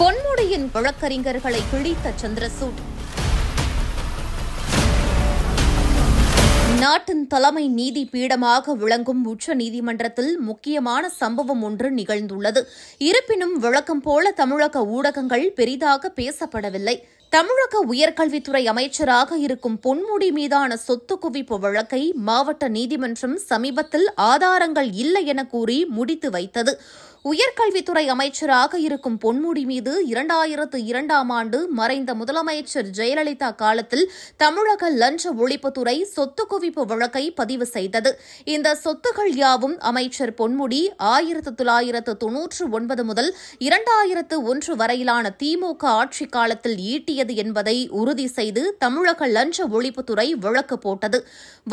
பொன்முடியின் வழக்கறிஞர்களை கிழித்த சந்திரசூட் நாட்டின் தலைமை நீதி பீடமாக விளங்கும் உச்ச நீதிமன்றத்தில் முக்கியமான சம்பவம் ஒன்று நிகழ்ந்துள்ளது இருப்பினும் வழக்கம் போல தமிழக ஊடகங்கள் பெரிதாக பேசப்படவில்லை தமிழக உயர்கல்வித்துறை அமைச்சராக இருக்கும் பொன்முடி மீதான சொத்து குவிப்பு வழக்கை மாவட்ட நீதிமன்றம் சமீபத்தில் ஆதாரங்கள் இல்லை என கூறி முடித்து வைத்தது உயர்கல்வித்துறை அமைச்சராக இருக்கும் பொன்முடி மீது இரண்டாயிரத்து இரண்டாம் ஆண்டு மறைந்த முதலமைச்சர் ஜெயலலிதா காலத்தில் தமிழக லஞ்ச ஒழிப்புத்துறை சொத்து குவிப்பு வழக்கை பதிவு செய்தது இந்த சொத்துகள் யாவும் அமைச்சர் பொன்முடி ஆயிரத்து தொள்ளாயிரத்து தொன்னூற்று ஒன்பது முதல் இரண்டாயிரத்து ஒன்று வரையிலான திமுக ஆட்சி காலத்தில் ஈட்டியது என்பதை உறுதி செய்து தமிழக லஞ்ச ஒழிப்புத்துறை வழக்கு போட்டது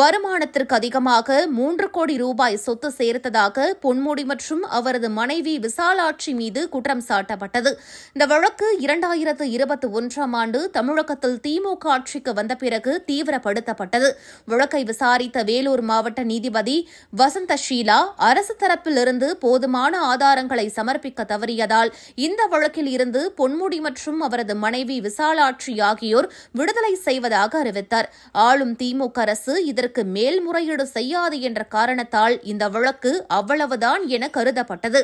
வருமானத்திற்கு அதிகமாக மூன்று கோடி ரூபாய் சொத்து சேர்த்ததாக பொன்முடி மற்றும் அவரது மனை மனைவி விசாலாட்சி மீது குற்றம் சாட்டப்பட்டது இந்த வழக்கு இரண்டாயிரத்து இருபத்தி ஒன்றாம் ஆண்டு தமிழகத்தில் திமுக ஆட்சிக்கு வந்த பிறகு தீவிரப்படுத்தப்பட்டது வழக்கை விசாரித்த வேலூர் மாவட்ட நீதிபதி வசந்த ஷீலா அரசு தரப்பிலிருந்து போதுமான ஆதாரங்களை சமர்ப்பிக்க தவறியதால் இந்த வழக்கில் இருந்து பொன்முடி மற்றும் அவரது மனைவி விசாலாட்சி ஆகியோர் விடுதலை செய்வதாக அறிவித்தார் ஆளும் திமுக அரசு இதற்கு மேல்முறையீடு செய்யாது என்ற காரணத்தால் இந்த வழக்கு அவ்வளவுதான் என கருதப்பட்டது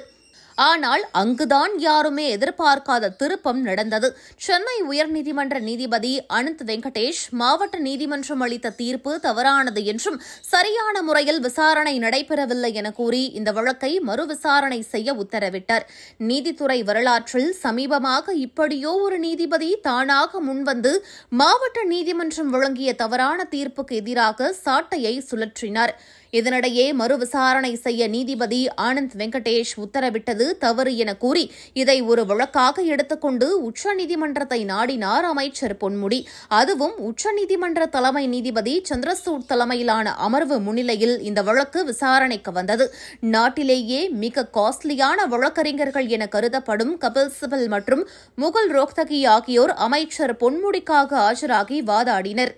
ஆனால் அங்குதான் யாருமே எதிர்பார்க்காத திருப்பம் நடந்தது சென்னை உயர்நீதிமன்ற நீதிபதி அனந்த் வெங்கடேஷ் மாவட்ட நீதிமன்றம் அளித்த தீர்ப்பு தவறானது என்றும் சரியான முறையில் விசாரணை நடைபெறவில்லை என கூறி இந்த வழக்கை மறுவிசாரணை செய்ய உத்தரவிட்டார் நீதித்துறை வரலாற்றில் சமீபமாக இப்படியோ ஒரு நீதிபதி தானாக முன்வந்து மாவட்ட நீதிமன்றம் வழங்கிய தவறான தீர்ப்புக்கு எதிராக சாட்டையை சுழற்றினார் இதனிடையே மறு விசாரணை செய்ய நீதிபதி ஆனந்த் வெங்கடேஷ் உத்தரவிட்டது தவறு என கூறி இதை ஒரு வழக்காக எடுத்துக்கொண்டு உச்சநீதிமன்றத்தை நாடினார் அமைச்சர் பொன்முடி அதுவும் உச்சநீதிமன்ற தலைமை நீதிபதி சந்திரசூட் தலைமையிலான அமர்வு முன்னிலையில் இந்த வழக்கு விசாரணைக்கு வந்தது நாட்டிலேயே மிக காஸ்ட்லியான வழக்கறிஞர்கள் என கருதப்படும் கபில் சிபல் மற்றும் முகுல் ரோக்தகி ஆகியோர் அமைச்சர் பொன்முடிக்காக ஆஜராகி வாதாடினர்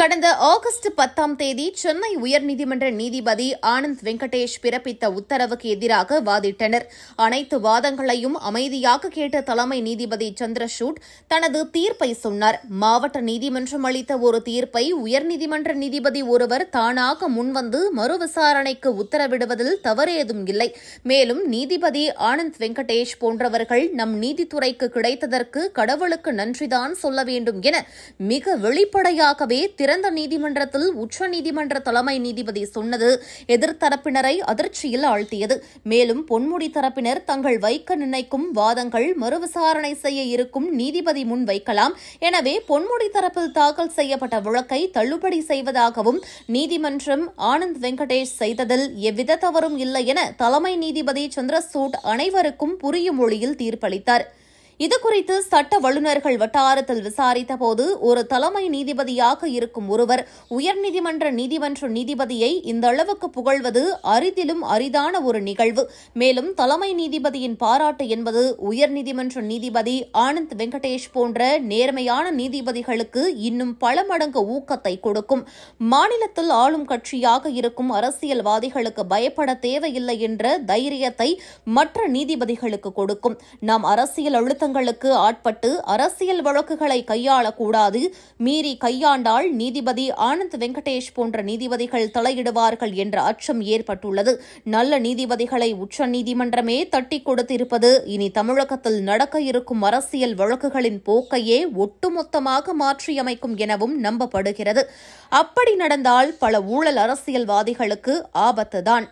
கடந்த ஆகஸ்ட் பத்தாம் தேதி சென்னை உயர்நீதிமன்ற நீதிபதி ஆனந்த் வெங்கடேஷ் பிறப்பித்த உத்தரவுக்கு எதிராக வாதிட்டனர் அனைத்து வாதங்களையும் அமைதியாக கேட்ட தலைமை நீதிபதி சந்திரசூட் தனது தீர்ப்பை சொன்னார் மாவட்ட நீதிமன்றம் அளித்த ஒரு தீர்ப்பை உயர்நீதிமன்ற நீதிபதி ஒருவர் தானாக முன்வந்து மறு விசாரணைக்கு உத்தரவிடுவதில் தவறேதும் இல்லை மேலும் நீதிபதி ஆனந்த் வெங்கடேஷ் போன்றவர்கள் நம் நீதித்துறைக்கு கிடைத்ததற்கு கடவுளுக்கு நன்றிதான் சொல்ல வேண்டும் என மிக வெளிப்படையாகவே சிறந்த நீதிமன்றத்தில் உச்சநீதிமன்ற தலைமை நீதிபதி சொன்னது எதிர்த்தரப்பினரை அதிர்ச்சியில் ஆழ்த்தியது மேலும் பொன்முடி தரப்பினர் தங்கள் வைக்க நினைக்கும் வாதங்கள் மறுவிசாரணை செய்ய இருக்கும் நீதிபதி முன் வைக்கலாம் எனவே பொன்முடி தரப்பில் தாக்கல் செய்யப்பட்ட வழக்கை தள்ளுபடி செய்வதாகவும் நீதிமன்றம் ஆனந்த் வெங்கடேஷ் செய்ததில் எவ்வித தவறும் இல்லை என தலைமை நீதிபதி சந்திரசூட் அனைவருக்கும் புரியும் மொழியில் தீர்ப்பளித்தாா் இதுகுறித்து சட்ட வல்லுநர்கள் வட்டாரத்தில் விசாரித்த போது ஒரு தலைமை நீதிபதியாக இருக்கும் ஒருவர் உயர்நீதிமன்ற நீதிமன்ற நீதிபதியை இந்த அளவுக்கு புகழ்வது அரிதிலும் அரிதான ஒரு நிகழ்வு மேலும் தலைமை நீதிபதியின் பாராட்டு என்பது உயர்நீதிமன்ற நீதிபதி ஆனந்த் வெங்கடேஷ் போன்ற நேர்மையான நீதிபதிகளுக்கு இன்னும் பல மடங்கு ஊக்கத்தை கொடுக்கும் மாநிலத்தில் ஆளும் கட்சியாக இருக்கும் அரசியல்வாதிகளுக்கு பயப்பட தேவையில்லை என்ற தைரியத்தை மற்ற நீதிபதிகளுக்கு கொடுக்கும் நாம் அரசியல் அழுத்த பழக்கங்களுக்கு ஆட்பட்டு அரசியல் வழக்குகளை கையாளக்கூடாது மீறி கையாண்டால் நீதிபதி ஆனந்த் வெங்கடேஷ் போன்ற நீதிபதிகள் தலையிடுவார்கள் என்ற அச்சம் ஏற்பட்டுள்ளது நல்ல நீதிபதிகளை உச்சநீதிமன்றமே தட்டிக் கொடுத்திருப்பது இனி தமிழகத்தில் நடக்க இருக்கும் அரசியல் வழக்குகளின் போக்கையே ஒட்டுமொத்தமாக மாற்றியமைக்கும் எனவும் நம்பப்படுகிறது அப்படி நடந்தால் பல ஊழல் அரசியல்வாதிகளுக்கு ஆபத்துதான்